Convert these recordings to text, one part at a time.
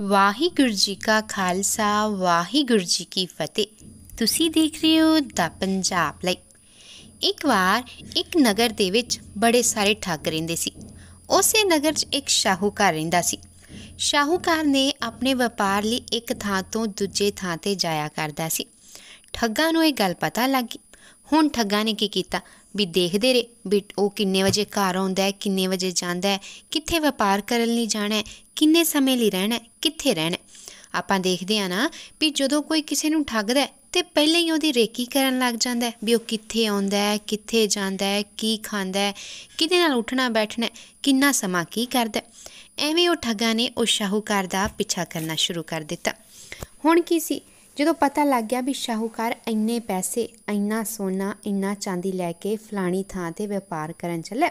ਵਾਹਿਗੁਰੂ ਜੀ ਕਾ ਖਾਲਸਾ ਵਾਹਿਗੁਰੂ ਜੀ ਕੀ ਫਤਿਹ ਤੁਸੀਂ ਦੇਖ ਰਹੇ ਹੋ ਦਾ ਪੰਜਾਬ ਲਈ ਇੱਕ ਵਾਰ ਇੱਕ ਨਗਰ ਦੇ ਵਿੱਚ ਬੜੇ ਸਾਰੇ ਠੱਗ ਰਹਿੰਦੇ ਸੀ ਉਸੇ ਨਗਰ 'ਚ ਇੱਕ ਸ਼ਾਹੂਕਾਰ ਰਹਿੰਦਾ ਸੀ ਸ਼ਾਹੂਕਾਰ ਨੇ ਆਪਣੇ ਵਪਾਰ ਲਈ ਇੱਕ ਥਾਂ ਤੋਂ ਦੂਜੇ ਥਾਂ ਤੇ ਜਾਇਆ ਕਰਦਾ ਸੀ ਠੱਗਾਂ ਨੂੰ ਇਹ ਗੱਲ ਪਤਾ ਲੱਗੀ ਹੁਣ ਠੱਗਾਂ ਨੇ ਕੀ ਕੀਤਾ ਵੀ ਦੇਖਦੇ ਰਹੇ ਵੀ ਉਹ ਕਿੰਨੇ ਵਜੇ ਘਰ ਆਉਂਦਾ ਹੈ ਕਿੰਨੇ ਵਜੇ ਜਾਂਦਾ ਹੈ ਕਿੱਥੇ ਵਪਾਰ ਕਰਨ ਲਈ ਜਾਣਾ ਹੈ ਕਿੰਨੇ ਸਮੇਂ ਲਈ ਰਹਿਣਾ ਹੈ ਕਿੱਥੇ ਰਹਿਣਾ ਆਪਾਂ ਦੇਖਦੇ ਆ ਨਾ ਵੀ ਜਦੋਂ ਕੋਈ ਕਿਸੇ ਨੂੰ ਠੱਗਦਾ ਹੈ ਤੇ ਪਹਿਲਾਂ ਹੀ ਉਹਦੀ ਰੇਕੀ ਕਰਨ ਲੱਗ ਜਾਂਦਾ ਹੈ ਵੀ ਉਹ ਕਿੱਥੇ ਆਉਂਦਾ ਹੈ ਕਿੱਥੇ ਜਾਂਦਾ ਹੈ ਕੀ ਖਾਂਦਾ ਹੈ ਕਿਹਦੇ ਨਾਲ ਉੱਠਣਾ ਬੈਠਣਾ ਕਿੰਨਾ ਸਮਾਂ ਕੀ ਕਰਦਾ ਐਵੇਂ ਉਹ ਠੱਗਾ ਨੇ ਉਹ ਸ਼ਾਹੂਕਾਰ ਦਾ ਪਿੱਛਾ ਕਰਨਾ ਸ਼ੁਰੂ ਕਰ ਦਿੱਤਾ ਹੁਣ ਕੀ ਸੀ ਜਦੋਂ ਪਤਾ ਲੱਗ ਗਿਆ ਵੀ ਸ਼ਾਹੂਕਾਰ ਇੰਨੇ ਪੈਸੇ ਇੰਨਾ ਸੋਨਾ ਇੰਨਾ ਚਾਂਦੀ ਲੈ ਕੇ ਫਲਾਣੀ ਥਾਂ ਤੇ ਵਪਾਰ ਕਰਨ ਚੱਲੇ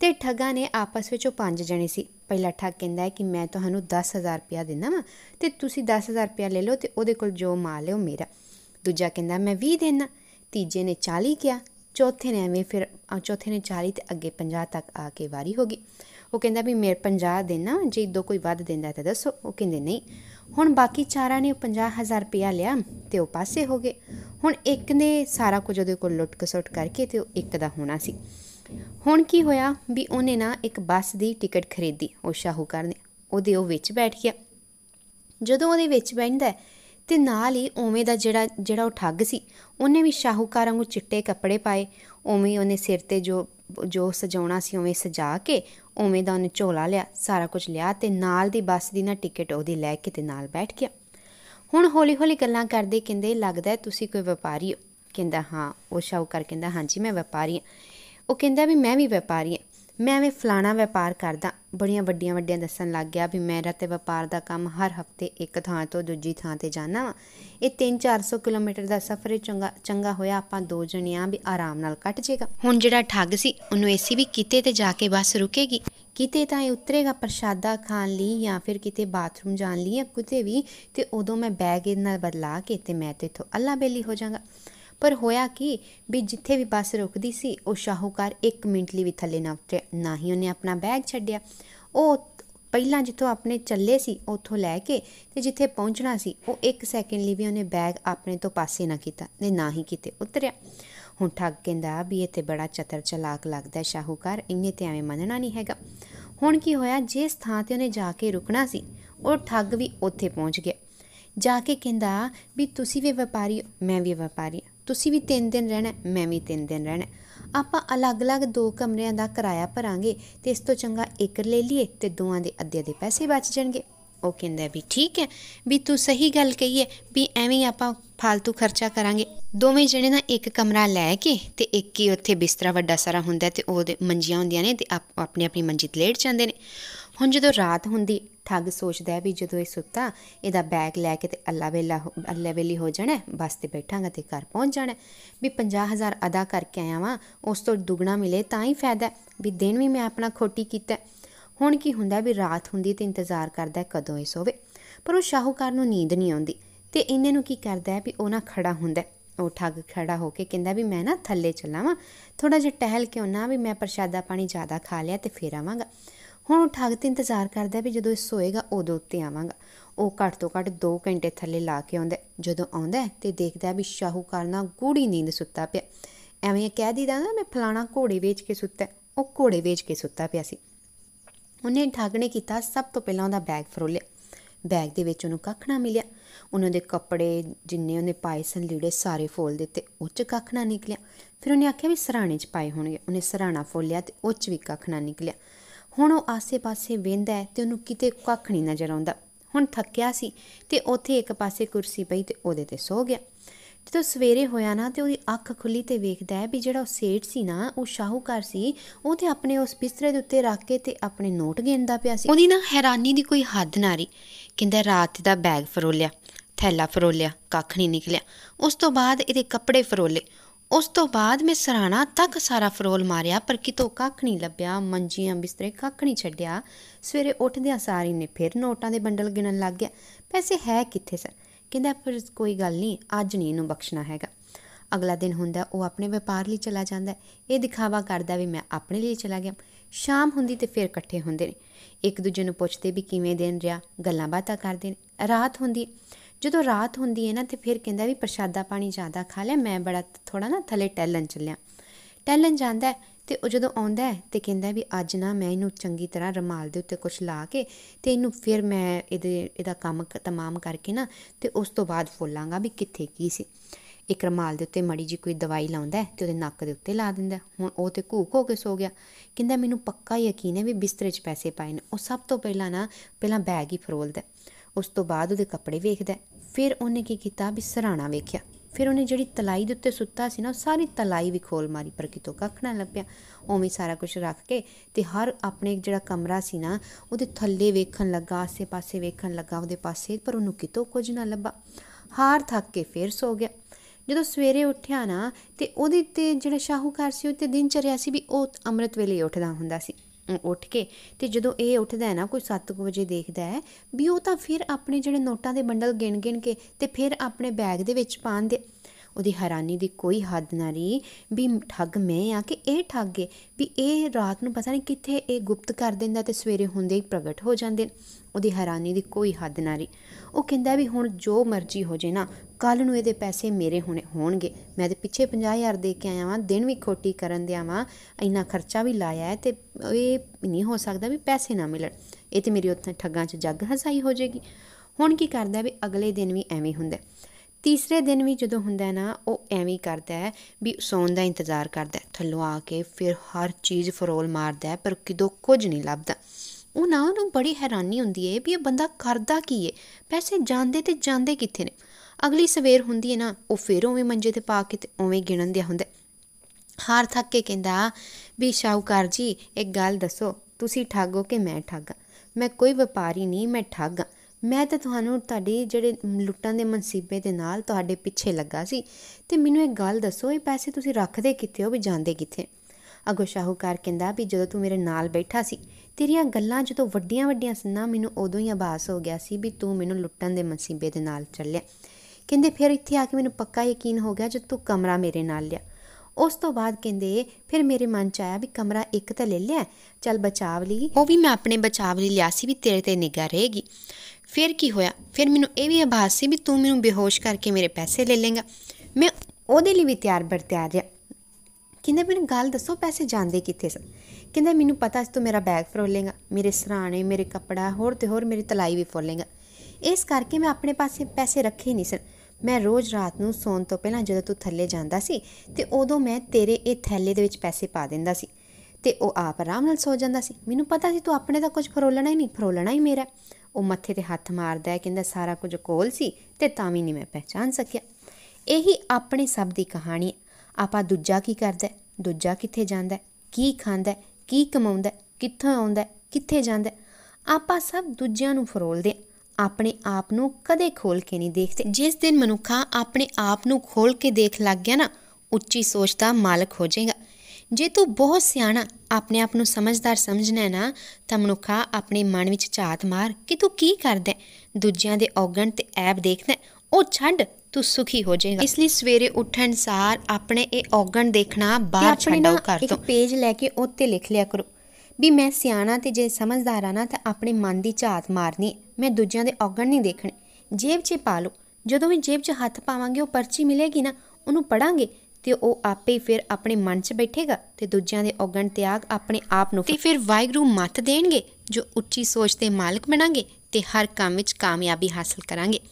ਤੇ ਠੱਗਾ ਨੇ ਆਪਸ ਵਿੱਚ ਉਹ ਪੰਜ ਜਣੇ ਸੀ ਪਹਿਲਾ ਠੱਗ ਕਹਿੰਦਾ ਹੈ ਕਿ ਮੈਂ ਤੁਹਾਨੂੰ 10000 ਰੁਪਏ ਦਿੰਦਾ ਵਾਂ ਤੇ ਤੁਸੀਂ 10000 ਰੁਪਏ ਲੈ ਲਓ ਤੇ ਉਹਦੇ ਕੋਲ ਜੋ ਮਾਲ ਹੈ ਉਹ ਮੇਰਾ ਦੂਜਾ ਕਹਿੰਦਾ ਮੈਂ 20 ਦੇਣਾ ਤੀਜੇ ਨੇ 40 ਕਿਹਾ ਚੌਥੇ ਨੇ ਐਵੇਂ ਫਿਰ ਚੌਥੇ ਨੇ 40 ਤੇ ਅੱਗੇ 50 ਤੱਕ ਆ ਕੇ ਵਾਰੀ ਹੋ ਗਈ ਉਹ ਕਹਿੰਦਾ ਵੀ ਮੇਰੇ 50 ਦੇਣਾ ਜੇ ਦੋ ਕੋਈ ਵੱਧ ਦਿੰਦਾ ਤਾਂ ਦੱਸੋ ਉਹ ਕਹਿੰਦੇ ਨਹੀਂ ਹੁਣ ਬਾਕੀ ਚਾਰਾਂ ਨੇ 50000 ਰੁਪਇਆ ਲਿਆ ਤੇ ਉਹ ਪਾਸੇ ਹੋ ਗਏ ਹੁਣ ਇੱਕ ਨੇ ਸਾਰਾ ਕੁਝ ਉਹਦੇ ਕੋਲ ਲੁੱਟ ਕਸੁੱਟ ਕਰਕੇ ਤੇ ਉਹ ਇੱਕ ਦਾ ਹੋਣਾ ਸੀ ਹੁਣ ਕੀ ਹੋਇਆ ਵੀ ਉਹਨੇ ਨਾ ਇੱਕ ਬੱਸ ਦੀ ਟਿਕਟ ਖਰੀਦੀ ਉਹ ਸ਼ਾਹੂਕਾਰ ਨੇ ਉਹਦੇ ਉਹ ਵਿੱਚ ਬੈਠ ਗਿਆ ਜਦੋਂ ਉਹਦੇ ਵਿੱਚ ਬੈਠਦਾ ਤੇ ਨਾਲ ਹੀ ਉਵੇਂ ਦਾ ਜਿਹੜਾ ਜਿਹੜਾ ਉਹ ਠੱਗ ਸੀ ਉਹਨੇ ਵੀ ਸ਼ਾਹੂਕਾਰਾਂ ਵਾਂਗੂ ਚਿੱਟੇ ਕੱਪੜੇ ਪਾਏ ਉਵੇਂ ਉਹਨੇ ਸਿਰ ਤੇ ਜੋ ਜੋ ਸਜਾਉਣਾ ਸੀ ਉਵੇਂ ਸਜਾ ਕੇ ਉਵੇਂ ਦਾ ਉਹਨੇ ਝੋਲਾ ਲਿਆ ਸਾਰਾ ਕੁਝ ਲਿਆ ਤੇ ਨਾਲ ਦੀ ਬੱਸ ਦੀ ਨਾ ਟਿਕਟ ਉਹਦੀ ਲੈ ਕੇ ਤੇ ਨਾਲ ਬੈਠ ਗਿਆ ਹੁਣ ਹੌਲੀ-ਹੌਲੀ ਗੱਲਾਂ ਕਰਦੇ ਕਹਿੰਦੇ ਲੱਗਦਾ ਤੁਸੀਂ ਕੋਈ ਵਪਾਰੀ ਹੋ ਕਹਿੰਦਾ ਹਾਂ ਉਹ ਸ਼ਾਹੂਕਾਰ ਕਹਿੰਦਾ ਹਾਂਜੀ ਮੈਂ ਵਪਾਰੀ ਹਾਂ ਉਹ ਕਹਿੰਦਾ ਵੀ ਮੈਂ ਵੀ ਵਪਾਰੀ ਹਾਂ ਮੈਂ ਐਵੇਂ ਫਲਾਣਾ ਵਪਾਰ ਕਰਦਾ ਬੜੀਆਂ ਵੱਡੀਆਂ ਵੱਡੀਆਂ ਦੱਸਣ ਲੱਗ ਗਿਆ ਵੀ ਮੇਰਾ ਤੇ ਵਪਾਰ ਦਾ ਕੰਮ ਹਰ ਹਫਤੇ ਇੱਕ ਥਾਂ ਤੋਂ ਦੂਜੀ ਥਾਂ ਤੇ ਜਾਣਾ ਵਾ ਇਹ 3-400 ਕਿਲੋਮੀਟਰ ਦਾ ਸਫ਼ਰ ਚੰਗਾ ਚੰਗਾ ਹੋਇਆ ਆਪਾਂ ਦੋ ਜਣਿਆਂ ਵੀ ਆਰਾਮ ਨਾਲ ਕੱਟ ਜੇਗਾ ਹੁਣ ਜਿਹੜਾ ਠੱਗ ਸੀ ਉਹਨੂੰ ਏਸੀ ਵੀ ਕਿਤੇ ਤੇ ਜਾ ਕੇ ਬੱਸ ਰੁਕੇਗੀ ਕਿਤੇ ਤਾਂ ਇਹ ਉਤਰੇਗਾ ਪ੍ਰਸ਼ਾਦਾ ਖਾਣ ਲਈ ਜਾਂ ਫਿਰ ਕਿਤੇ ਬਾਥਰੂਮ ਜਾਣ ਲਈ ਜਾਂ ਕਿਤੇ ਵੀ ਤੇ ਉਦੋਂ ਮੈਂ ਬੈਗ ਇਹਨਾਂ ਬਦਲਾ ਕੇ ਤੇ ਮੈਂ ਤੇ ਇਥੋਂ ਅੱਲਾ ਬੇਲੀ ਹੋ ਜਾਗਾ ਪਰ ਹੋਇਆ ਕੀ ਵੀ ਜਿੱਥੇ ਵੀ ਬੱਸ ਰੁਕਦੀ ਸੀ ਉਹ ਸ਼ਾਹੂਕਾਰ 1 ਮਿੰਟ ਲਈ ਵੀ ਥੱਲੇ ਨਾ ਉਤਰਿਆ ਨਾ ਹੀ ਉਹਨੇ ਆਪਣਾ ਬੈਗ ਛੱਡਿਆ ਉਹ ਪਹਿਲਾਂ ਜਿੱਥੋਂ ਆਪਣੇ ਚੱਲੇ ਸੀ ਉੱਥੋਂ ਲੈ ਕੇ ਤੇ ਜਿੱਥੇ ਪਹੁੰਚਣਾ ਸੀ ਉਹ 1 ਸੈਕਿੰਡ ਲਈ ਵੀ ਉਹਨੇ ਬੈਗ ਆਪਣੇ ਤੋਂ ਪਾਸੇ ਨਾ ਕੀਤਾ ਤੇ ਨਾ ਹੀ ਕਿਤੇ ਉਤਰਿਆ ਹੁਣ ਠੱਗ ਕਹਿੰਦਾ ਵੀ ਇਹ ਤੇ ਬੜਾ ਚਤਰ ਚਲਾਕ ਲੱਗਦਾ ਸ਼ਾਹੂਕਾਰ ਇੰਨੇ ਤੇ ਐਵੇਂ ਮੰਨਣਾ ਨਹੀਂ ਹੈਗਾ ਹੁਣ ਕੀ ਹੋਇਆ ਜਿਸ ਥਾਂ ਤੇ ਉਹਨੇ ਜਾ ਕੇ ਰੁਕਣਾ ਸੀ ਉਹ ਠੱਗ ਵੀ ਉੱਥੇ ਪਹੁੰਚ ਗਿਆ ਜਾ ਕੇ ਕਹਿੰਦਾ ਵੀ ਤੁਸੀਂ ਵੀ ਵਪਾਰੀ ਮੈਂ ਵੀ ਵਪਾਰੀ ਤੁਸੀਂ ਵੀ 3 ਦਿਨ ਰਹਿਣਾ ਮੈਂ ਵੀ 3 ਦਿਨ ਰਹਿਣਾ ਆਪਾਂ ਅਲੱਗ-ਅਲੱਗ ਦੋ ਕਮਰਿਆਂ ਦਾ ਕਿਰਾਇਆ ਭਰਾਂਗੇ ਤੇ ਇਸ ਤੋਂ ਚੰਗਾ ਇੱਕ ਲੈ ਲਈਏ ਤੇ ਦੋਵਾਂ ਦੇ ਅੱਧੇ ਦੇ ਪੈਸੇ ਬਚ ਜਾਣਗੇ ਉਹ ਕਹਿੰਦਾ ਵੀ ਠੀਕ ਹੈ ਵੀ ਤੂੰ ਸਹੀ ਗੱਲ ਕਹੀ ਹੈ ਵੀ ਐਵੇਂ ਆਪਾਂ ਫालतू ਖਰਚਾ ਕਰਾਂਗੇ ਦੋਵੇਂ ਜਣੇ ਨਾ ਇੱਕ ਕਮਰਾ ਲੈ ਕੇ ਤੇ ਇੱਕ ਹੀ ਉੱਥੇ ਬਿਸਤਰਾ ਵੱਡਾ ਸਾਰਾ ਹੁੰਦਾ ਤੇ ਉਹਦੇ ਮੰਜੀਆਂ ਹੁੰਦੀਆਂ ਨੇ ਤੇ ਆਪ ਆਪਣੀ ਆਪਣੀ ਮੰਜੀ ਤੇ ਲੇਟ ਜਾਂਦੇ ਨੇ ਹੁਣ ਜਦੋਂ ਰਾਤ ਹੁੰਦੀ ਠੱਗ ਸੋਚਦਾ ਵੀ ਜਦੋਂ ਇਹ ਸੁੱਤਾ ਇਹਦਾ ਬੈਗ ਲੈ ਕੇ ਤੇ ਅੱਲਾ ਵੇਲਾ ਅੱਲਾ ਵੇਲੀ ਹੋ ਜਾਣਾ ਬਸ ਤੇ ਬੈਠਾਂਗਾ ਤੇ ਘਰ ਪਹੁੰਚ ਜਾਣਾ ਵੀ 50000 ਅਦਾ ਕਰਕੇ ਆਇਆ ਵਾਂ ਉਸ ਤੋਂ ਦੁੱਗਣਾ ਮਿਲੇ ਤਾਂ ਹੀ ਫਾਇਦਾ ਵੀ ਦਿਨ ਵੀ ਮੈਂ ਆਪਣਾ ਖੋਟੀ ਕੀਤਾ ਹੁਣ ਕੀ ਹੁੰਦਾ ਵੀ ਰਾਤ ਹੁੰਦੀ ਤੇ ਇੰਤਜ਼ਾਰ ਕਰਦਾ ਕਦੋਂ ਇਹ ਸੋਵੇ ਪਰ ਉਹ ਸ਼ਾਹੂਕਾਰ ਨੂੰ ਨੀਂਦ ਨਹੀਂ ਆਉਂਦੀ ਤੇ ਇਹਨੇ ਨੂੰ ਕੀ ਕਰਦਾ ਵੀ ਉਹ ਨਾ ਖੜਾ ਹੁੰਦਾ ਉਹ ਠੱਗ ਖੜਾ ਹੋ ਕੇ ਕਹਿੰਦਾ ਵੀ ਮੈਂ ਨਾ ਥੱਲੇ ਚੱਲਾਂ ਵਾਂ ਥੋੜਾ ਜਿਹਾ ਟਹਿਲ ਕੇ ਉਹਨਾਂ ਵੀ ਮੈਂ ਪ੍ਰਸ਼ਾਦਾ ਪਾਣੀ ਜ਼ਿਆਦਾ ਖਾ ਲਿਆ ਤੇ ਫੇਰ ਆਵਾਂਗਾ ਹੁਣ ਠੱਗ ਤੇ ਇੰਤਜ਼ਾਰ ਕਰਦਾ ਵੀ ਜਦੋਂ ਇਹ ਸੋਏਗਾ ਉਦੋਂ ਉੱਤੇ ਆਵਾਂਗਾ ਉਹ ਘੱਟ ਤੋਂ ਘੱਟ 2 ਘੰਟੇ ਥੱਲੇ ਲਾ ਕੇ ਆਉਂਦਾ ਜਦੋਂ ਆਉਂਦਾ ਤੇ ਦੇਖਦਾ ਵੀ ਸ਼ਾਹੂਕਾਰ ਨਾਲ ਗੂੜੀ ਨੀਂਦ ਸੁੱਤਾ ਪਿਆ ਐਵੇਂ ਕਹਿ ਦਿੰਦਾ ਨਾ ਮੈਂ ਫਲਾਣਾ ਘੋੜੇ ਵੇਚ ਕੇ ਸੁੱਤਾ ਉਹ ਘੋੜੇ ਵੇਚ ਕੇ ਸੁੱਤਾ ਪਿਆ ਸੀ ਉਹਨੇ ਠੱਗ ਨੇ ਕੀਤਾ ਸਭ ਤੋਂ ਪਹਿਲਾਂ ਉਹਦਾ ਬੈਗ ਫਰੋਲਿਆ ਬੈਗ ਦੇ ਵਿੱਚ ਉਹਨੂੰ ਕੱਖ ਨਾ ਮਿਲਿਆ ਉਹਨਾਂ ਦੇ ਕੱਪੜੇ ਜਿੰਨੇ ਉਹਨੇ ਪਾਏ ਸਨ ਲੀੜੇ ਸਾਰੇ ਫੋਲ ਦਿੱਤੇ ਉੱਚ ਕੱਖਣਾ ਕੱਖ ਨਾ ਨਿਕਲਿਆ ਫਿਰ ਉਹਨੇ ਆਖਿਆ ਵੀ ਸਰਾਣੇ 'ਚ ਪਾਏ ਹੋਣਗੇ ਉਹਨੇ ਸਰਾਣਾ ਫੋਲਿਆ ਤੇ ਉੱਚ ਵੀ ਕੱਖ ਨਾ ਨਿਕਲਿਆ ਹੁਣ ਉਹ ਆਸੇ-ਪਾਸੇ ਵੇਂਦਾ ਹੈ ਤੇ ਉਹਨੂੰ ਕਿਤੇ ਕੱਖ ਨਹੀਂ ਨਜ਼ਰ ਆਉਂਦਾ ਹੁਣ ਥੱਕਿਆ ਸੀ ਤੇ ਉੱਥੇ ਇੱਕ ਪਾਸੇ ਕੁਰਸੀ ਪਈ ਤੇ ਉਹਦੇ ਤੇ ਸੋ ਗਿਆ ਜਦੋਂ ਸਵੇਰੇ ਹੋਇਆ ਨਾ ਤੇ ਉਹਦੀ ਅੱਖ ਖੁੱਲੀ ਤੇ ਵੇਖਦਾ ਹੈ ਵੀ ਜਿਹੜਾ ਉਹ ਸੇਠ ਸੀ ਨਾ ਉਹ ਸ਼ਾਹੂਕਾਰ ਸੀ ਉਹ ਤੇ ਆਪਣੇ ਉਸ ਬਿਸਤਰੇ ਦੇ ਉੱਤੇ ਰੱਖ ਕੇ ਤੇ ਆਪਣੇ ਨੋਟ ਗਿਣਦਾ ਪਿਆ ਸੀ ਉਹਦੀ ਨਾ ਹੈਰਾਨੀ ਦੀ ਕੋਈ ਹੱਦ ਨਾ ਰਹੀ ਕਹਿੰਦਾ ਰਾਤ ਦਾ ਬੈਗ ਫਰੋਲਿਆ ਥੈਲਾ ਫਰੋਲਿਆ ਕੱਖ ਨਹੀਂ ਨਿਕਲਿਆ ਉਸ ਤੋਂ ਬਾਅਦ ਇਹਦੇ ਕੱਪੜੇ ਫਰੋਲੇ ਉਸ ਤੋਂ ਬਾਅਦ ਮੈਂ ਸਰਾਣਾ ਤੱਕ ਸਾਰਾ ਫਰੋਲ ਮਾਰਿਆ ਪਰ ਕਿਤੋਂ ਕੱਖ ਨਹੀਂ ਲੱਭਿਆ ਮੰਜੀਆਂ ਬਿਸਤਰੇ ਕੱਖ ਨਹੀਂ ਛੱਡਿਆ ਸਵੇਰੇ ਉੱਠਦਿਆਂ ਸਾਰੀ ਨੇ ਫਿਰ ਨੋਟਾਂ ਦੇ ਬੰਡਲ ਗਿਣਨ ਲੱਗ ਗਿਆ ਪੈਸੇ ਹੈ ਕਿੱਥੇ ਸਰ ਕਹਿੰਦਾ ਪਰ ਕੋਈ ਗੱਲ ਨਹੀਂ ਅੱਜ ਨਹੀਂ ਇਹਨੂੰ ਬਖਸ਼ਣਾ ਹੈਗਾ ਅਗਲਾ ਦਿਨ ਹੁੰਦਾ ਉਹ ਆਪਣੇ ਵਪਾਰ ਲਈ ਚਲਾ ਜਾਂਦਾ ਇਹ ਦਿਖਾਵਾ ਕਰਦਾ ਵੀ ਮੈਂ ਆਪਣੇ ਲਈ ਚਲਾ ਗਿਆ ਸ਼ਾਮ ਹੁੰਦੀ ਤੇ ਫਿਰ ਇਕੱਠੇ ਹੁੰਦੇ ਨੇ ਇੱਕ ਦੂਜੇ ਨੂੰ ਪੁੱਛਦੇ ਵੀ ਕਿਵੇਂ ਦਿਨ ਰਿਹਾ ਗੱਲਾਂ ਬਾਤਾਂ ਕਰਦੇ ਨੇ ਰਾਤ ਹੁੰਦੀ ਜਦੋਂ ਰਾਤ ਹੁੰਦੀ ਹੈ ਨਾ ਤੇ ਫਿਰ ਕਹਿੰਦਾ ਵੀ ਪ੍ਰਸ਼ਾਦਾ ਪਾਣੀ ਜ਼ਿਆਦਾ ਖਾ ਲੈ ਮੈਂ ਬੜਾ ਥੋੜਾ ਨਾ ਥਲੇ ਟੈਲਨ ਚੱਲਿਆ ਟੈਲਨ ਜਾਂਦਾ ਤੇ ਉਹ ਜਦੋਂ ਆਉਂਦਾ ਹੈ ਤੇ ਕਹਿੰਦਾ ਵੀ ਅੱਜ ਨਾ ਮੈਂ ਇਹਨੂੰ ਚੰਗੀ ਤਰ੍ਹਾਂ ਰਮਾਲ ਦੇ ਉੱਤੇ ਕੁਝ ਲਾ ਕੇ ਤੇ ਇਹਨੂੰ ਫਿਰ ਮੈਂ ਇਹਦੇ ਇਹਦਾ ਕੰਮ ਤਮਾਮ ਕਰਕੇ ਨਾ ਤੇ ਉਸ ਤੋਂ ਬਾਅਦ ਫੋਲਾਂਗਾ ਵੀ ਕਿੱਥੇ ਕੀ ਸੀ ਇੱਕ ਰਮਾਲ ਦੇ ਉੱਤੇ ਮੜੀ ਜੀ ਕੋਈ ਦਵਾਈ ਲਾਉਂਦਾ ਤੇ ਉਹਦੇ ਨੱਕ ਦੇ ਉੱਤੇ ਲਾ ਦਿੰਦਾ ਹੁਣ ਉਹ ਤੇ ਘੂਕ ਹੋ ਕੇ ਸੋ ਗਿਆ ਕਹਿੰਦਾ ਮੈਨੂੰ ਪੱਕਾ ਯਕੀਨ ਹੈ ਵੀ ਬਿਸਤਰੇ 'ਚ ਪੈਸੇ ਪਏ ਨੇ ਉਹ ਸਭ ਤੋਂ ਪਹਿਲਾਂ ਨਾ ਪਹਿਲਾਂ ਬੈਗ ਹੀ ਫਰੋਲਦਾ ਉਸ ਤੋਂ ਬਾਅਦ ਉਹਦੇ ਕੱਪੜੇ ਵੇਖਦਾ ਫਿਰ ਉਹਨੇ ਕੀ ਕੀਤਾ ਵੀ ਸਰਾਣਾ ਵੇਖਿਆ ਫਿਰ ਉਹਨੇ ਜਿਹੜੀ ਤਲਾਈ ਦੇ ਉੱਤੇ ਸੁੱਤਾ ਸੀ ਨਾ ਉਹ ਸਾਰੀ ਤਲਾਈ ਵੀ ਖੋਲ ਮਾਰੀ ਪਰ ਕਿਤੋਂ ਕੱਖ ਨਾ ਲੱਭਿਆ ਉਵੇਂ ਸਾਰਾ ਕੁਝ ਰੱਖ ਕੇ ਤੇ ਹਰ ਆਪਣੇ ਜਿਹੜਾ ਕਮਰਾ ਸੀ ਨਾ ਉਹਦੇ ਥੱਲੇ ਵੇਖਣ ਲੱਗਾ ਆਸੇ-ਪਾਸੇ ਵੇਖਣ ਲੱਗਾ ਉਹਦੇ ਪਾਸੇ ਪਰ ਉਹਨੂੰ ਕਿਤੋਂ ਕੁਝ ਨਾ ਲੱਭਾ ਹਾਰ ਥੱਕ ਕੇ ਫੇਰ ਸੋ ਗਿਆ ਜਦੋਂ ਸਵੇਰੇ ਉੱਠਿਆ ਨਾ ਤੇ ਉਹਦੇ ਤੇ ਜਿਹੜਾ ਸ਼ਾਹੂਕਾਰ ਸੀ ਉਹ ਤੇ ਦਿਨ ਚਰਿਆ ਸੀ ਵੀ ਉਹ ਅੰਮ੍ਰਿਤ ਵੇਲੇ ਉੱਠਦਾ ਹੁੰਦਾ ਸੀ ਉੱਠ ਕੇ ਤੇ ਜਦੋਂ ਇਹ ਉੱਠਦਾ ਹੈ ਨਾ ਕੋਈ 7:00 ਵਜੇ ਦੇਖਦਾ ਹੈ ਵੀ ਉਹ ਤਾਂ ਫਿਰ ਆਪਣੇ ਜਿਹੜੇ ਨੋਟਾਂ ਦੇ ਬੰਡਲ ਗਿਣ ਗਿਣ ਕੇ ਤੇ ਫਿਰ ਆਪਣੇ ਬੈਗ ਦੇ ਵਿੱਚ ਪਾਣ ਦੇ ਉਹਦੀ ਹੈਰਾਨੀ ਦੀ ਕੋਈ ਹੱਦ ਨਾ ਰਹੀ ਵੀ ਠੱਗ ਮੈਂ ਆ ਕਿ ਇਹ ਠੱਗ ਏ ਵੀ ਇਹ ਰਾਤ ਨੂੰ ਪਤਾ ਨਹੀਂ ਕਿੱਥੇ ਇਹ ਗੁਪਤ ਕਰ ਦਿੰਦਾ ਤੇ ਸਵੇਰੇ ਹੁੰਦੇ ਹੀ ਪ੍ਰਗਟ ਹੋ ਜਾਂਦੇ ਉਹਦੀ ਹੈਰਾਨੀ ਦੀ ਕੋਈ ਹੱਦ ਨਾ ਰਹੀ ਉਹ ਕਹਿੰਦਾ ਵੀ ਹੁਣ ਜੋ ਮਰਜ਼ੀ ਹੋ ਜੇ ਨਾ ਕੱਲ ਨੂੰ ਇਹਦੇ ਪੈਸੇ ਮੇਰੇ ਹੁਣੇ ਹੋਣਗੇ ਮੈਂ ਤੇ ਪਿੱਛੇ 50000 ਦੇ ਕੇ ਆਇਆ ਵਾਂ ਦਿਨ ਵੀ ਖੋਟੀ ਕਰਨ ਦਿਆਂ ਵਾਂ ਇੰਨਾ ਖਰਚਾ ਵੀ ਲਾਇਆ ਹੈ ਤੇ ਇਹ ਨਹੀਂ ਹੋ ਸਕਦਾ ਵੀ ਪੈਸੇ ਨਾ ਮਿਲਣ ਇਹ ਤੇ ਮੇਰੀ ਉੱਥੇ ਠੱਗਾਂ 'ਚ ਜੱਗ ਹਸਾਈ ਹੋ ਜੇਗੀ ਹੁਣ ਕੀ ਕਰਦਾ ਵੀ ਅਗਲੇ ਦਿਨ ਵੀ ਐਵੇਂ ਹੁੰਦਾ ਤੀਸਰੇ ਦਿਨ ਵੀ ਜਦੋਂ ਹੁੰਦਾ ਹੈ ਨਾ ਉਹ ਐਵੇਂ ਕਰਦਾ ਹੈ ਵੀ ਸੌਣ ਦਾ ਇੰਤਜ਼ਾਰ ਕਰਦਾ ਹੈ ਥੱਲੋਂ ਆ ਕੇ ਫਿਰ ਹਰ ਚੀਜ਼ ਫਰੋਲ ਮਾਰਦਾ ਹੈ ਪਰ ਕਿਦੋਂ ਕੁਝ ਨਹੀਂ ਲੱਭਦਾ ਉਹ ਨਾ ਉਹਨੂੰ ਬੜੀ ਹੈਰਾਨੀ ਹੁੰਦੀ ਹੈ ਵੀ ਇਹ ਬੰਦਾ ਕਰਦਾ ਕੀ ਹੈ ਪੈਸੇ ਜਾਂਦੇ ਤੇ ਜਾਂਦੇ ਕਿੱਥੇ ਨੇ ਅਗਲੀ ਸਵੇਰ ਹੁੰਦੀ ਹੈ ਨਾ ਉਹ ਫਿਰ ਵੀ ਮੰਜੇ ਤੇ ਪਾ ਕੇ ਤੇ ਉਵੇਂ ਗਿਣਨ ਦਿਆ ਹੁੰਦਾ ਹਾਰ ਥੱਕ ਕੇ ਕਹਿੰਦਾ ਵੀ ਸ਼ਾਹੂਕਾਰ ਜੀ ਇੱਕ ਗੱਲ ਦੱਸੋ ਤੁਸੀਂ ਠਾਗੋ ਕਿ ਮੈਂ ਠਾਗਾ ਮੈਂ ਕੋਈ ਵਪਾਰੀ ਨਹੀਂ ਮੈਂ ਠਾਗਾ ਮੈਂ ਤਾਂ ਤੁਹਾਨੂੰ ਤੁਹਾਡੇ ਜਿਹੜੇ ਲੁੱਟਾਂ ਦੇ ਮਨਸੀਬੇ ਦੇ ਨਾਲ ਤੁਹਾਡੇ ਪਿੱਛੇ ਲੱਗਾ ਸੀ ਤੇ ਮੈਨੂੰ ਇੱਕ ਗੱਲ ਦੱਸੋ ਇਹ ਪੈਸੇ ਤੁਸੀਂ ਰੱਖਦੇ ਕਿੱਥੇ ਹੋ ਵੀ ਜਾਂਦੇ ਕਿੱਥੇ ਅਗੋ ਸ਼ਾਹੂਕਾਰ ਕਹਿੰਦਾ ਵੀ ਜਦੋਂ ਤੂੰ ਮੇਰੇ ਨਾਲ ਬੈਠਾ ਸੀ ਤੇਰੀਆਂ ਗੱਲਾਂ ਜਦੋਂ ਵੱਡੀਆਂ ਵੱਡੀਆਂ ਸੁਣਨਾ ਮੈਨੂੰ ਉਦੋਂ ਹੀ ਆਭਾਸ ਹੋ ਗਿਆ ਸੀ ਵੀ ਤੂੰ ਮੈਨੂੰ ਲੁੱਟਣ ਦੇ ਮਨਸੀਬੇ ਦੇ ਨਾਲ ਚੱਲਿਆ ਕਹਿੰਦੇ ਫਿਰ ਇੱਥੇ ਆ ਕੇ ਮੈਨੂੰ ਪੱਕਾ ਯਕੀਨ ਹੋ ਗਿਆ ਜਦ ਤੂੰ ਕਮਰਾ ਮੇਰੇ ਨਾਲ ਲਿਆ ਉਸ ਤੋਂ ਬਾਅਦ ਕਹਿੰਦੇ ਫਿਰ ਮੇਰੇ ਮਨ ਚ ਆਇਆ ਵੀ ਕਮਰਾ ਇੱਕ ਤਾਂ ਲੈ ਲਿਆ ਚੱਲ ਬਚਾਵ ਲਈ ਉਹ ਵੀ ਮੈਂ ਆਪਣੇ ਬਚਾਵ ਲਈ ਲਿਆ ਸੀ ਵੀ ਤੇਰੇ ਤੇ ਨਿਗਾ ਰਹੇਗੀ ਫਿਰ ਕੀ ਹੋਇਆ ਫਿਰ ਮੈਨੂੰ ਇਹ ਵੀ ਆਭਾਸ ਸੀ ਵੀ ਤੂੰ ਮੈਨੂੰ ਬੇਹੋਸ਼ ਕਰਕੇ ਮੇਰੇ ਪੈਸੇ ਲੈ ਲੇਗਾ ਮੈਂ ਉਹਦੇ ਲਈ ਵੀ ਤਿਆਰ ਬਰ ਤਿਆਰ ਰਿਹਾ ਕਹਿੰਦਾ ਮੈਨੂੰ ਗੱਲ ਦੱਸੋ ਪੈਸੇ ਜਾਂਦੇ ਕਿੱਥੇ ਸਨ ਕਹਿੰਦਾ ਮੈਨੂੰ ਪਤਾ ਸੀ ਤੂੰ ਮੇਰਾ ਬੈਗ ਫਰੋਲੇਗਾ ਮੇਰੇ ਸਰਾਣੇ ਮੇਰੇ ਕੱਪੜਾ ਹੋਰ ਤੇ ਹੋਰ ਮੇਰੀ ਤਲਾਈ ਵੀ ਫਰੋਲੇਗਾ ਇਸ ਕਰਕੇ ਮੈਂ ਆਪਣੇ ਪਾਸੇ ਪੈਸੇ ਰੱਖੇ ਨਹੀਂ ਸਨ ਮੈਂ ਰੋਜ਼ ਰਾਤ ਨੂੰ ਸੌਣ ਤੋਂ ਪਹਿਲਾਂ ਜਦੋਂ ਤੂੰ ਥੱਲੇ ਜਾਂਦਾ ਸੀ ਤੇ ਉਦੋਂ ਮੈਂ ਤੇਰੇ ਇਹ ਥੈਲੇ ਦੇ ਵਿੱਚ ਪੈਸੇ ਪਾ ਦਿੰਦਾ ਸੀ ਤੇ ਉਹ ਆਪ ਆਰਾਮ ਨਾਲ ਸੌ ਜਾਂਦਾ ਸੀ ਮੈਨੂੰ ਪਤਾ ਸੀ ਤੂੰ ਆਪਣੇ ਦਾ ਕੁਝ ਫਰੋਲਣਾ ਹੀ ਨਹੀਂ ਫਰੋਲਣਾ ਹੀ ਮੇਰਾ ਉਹ ਮੱਥੇ ਤੇ ਹੱਥ ਮਾਰਦਾ ਹੈ ਕਹਿੰਦਾ ਸਾਰਾ ਕੁਝ ਕੋਲ ਸੀ ਤੇ ਤਾਂ ਵੀ ਨਹੀਂ ਮੈਂ ਪਹਿਚਾਨ ਸਕਿਆ ਇਹੀ ਆਪਣੇ ਸਭ ਦੀ ਕਹਾਣੀ ਆਪਾਂ ਦੂਜਾ ਕੀ ਕਰਦਾ ਦੂਜਾ ਕਿੱਥੇ ਜਾਂਦਾ ਕੀ ਖਾਂਦਾ ਕੀ ਕਮਾਉਂਦਾ ਕਿੱਥੋਂ ਆਉਂਦਾ ਕਿੱਥੇ ਜਾਂਦਾ ਆਪਾਂ ਸਭ ਦੂਜਿਆਂ ਨੂੰ ਫਰੋਲਦੇ ਆਪਣੇ ਆਪ ਨੂੰ ਕਦੇ ਖੋਲ ਕੇ ਨਹੀਂ ਦੇਖਦੇ ਜਿਸ ਦਿਨ ਮਨੁੱਖਾ ਆਪਣੇ ਆਪ ਨੂੰ ਖੋਲ ਕੇ ਦੇਖ ਲੱਗ ਗਿਆ ਨਾ ਉੱਚੀ ਸੋਚ ਦਾ ਮਾਲਕ ਹੋ ਜਾਏਗਾ ਜੇ ਤੂੰ ਬਹੁਤ ਸਿਆਣਾ ਆਪਣੇ ਆਪ ਨੂੰ ਸਮਝਦਾਰ ਸਮਝਣਾ ਹੈ ਨਾ ਤਾਂ ਮਨੁੱਖਾ ਆਪਣੇ ਮਨ ਵਿੱਚ ਝਾਤ ਮਾਰ ਕਿ ਤੂੰ ਕੀ ਕਰਦਾ ਦੂਜਿਆਂ ਦੇ ਔਗਣ ਤੇ ਐਬ ਦੇਖਦਾ ਉਹ ਛੱਡ ਤੂੰ ਸੁਖੀ ਹੋ ਜਾਏਗਾ ਇਸ ਲਈ ਸਵੇਰੇ ਉੱਠਣ ਸਾਰ ਆਪਣੇ ਇਹ ਔਗਣ ਦੇਖਣਾ ਬਾਹਰ ਛੱਡੋ ਕਰ ਇੱਕ ਪੇਜ ਲੈ ਕੇ ਉੱਤੇ ਲਿਖ ਲਿਆ ਕਰੋ ਵੀ ਮੈਂ ਸਿਆਣਾ ਤੇ ਜੇ ਸਮਝਦਾਰ ਆ ਨਾ ਤਾਂ ਆਪਣੇ ਮਨ ਦੀ ਝਾਤ ਮਾਰਨੀ ਮੈਂ ਦੂਜਿਆਂ ਦੇ ਔਗਣ ਨਹੀਂ ਦੇਖਣੇ ਜੇਬ 'ਚ ਪਾ ਲਓ ਜਦੋਂ ਵੀ ਜੇਬ 'ਚ ਹੱਥ ਪਾਵਾਂਗੇ ਉਹ ਪਰਚੀ ਮਿਲੇਗੀ ਨਾ ਉਹਨੂੰ ਪੜਾਂਗੇ ਤੇ ਉਹ ਆਪੇ ਹੀ ਫਿਰ ਆਪਣੇ ਮਨ 'ਚ ਬੈਠੇਗਾ ਤੇ ਦੂਜਿਆਂ ਦੇ ਔਗਣ ਤਿਆਗ ਆਪਣੇ ਆਪ ਨੂੰ ਤੇ ਫਿਰ ਵਾਇਗਰੂ ਮੱਤ ਦੇਣਗੇ ਜੋ ਉੱਚੀ ਸੋਚ ਦੇ ਮਾਲਕ ਬਣਾਂਗੇ ਤੇ ਹਰ ਕੰਮ ਵਿੱਚ ਕਾਮਯਾਬੀ ਹਾਸਲ ਕਰਾਂਗੇ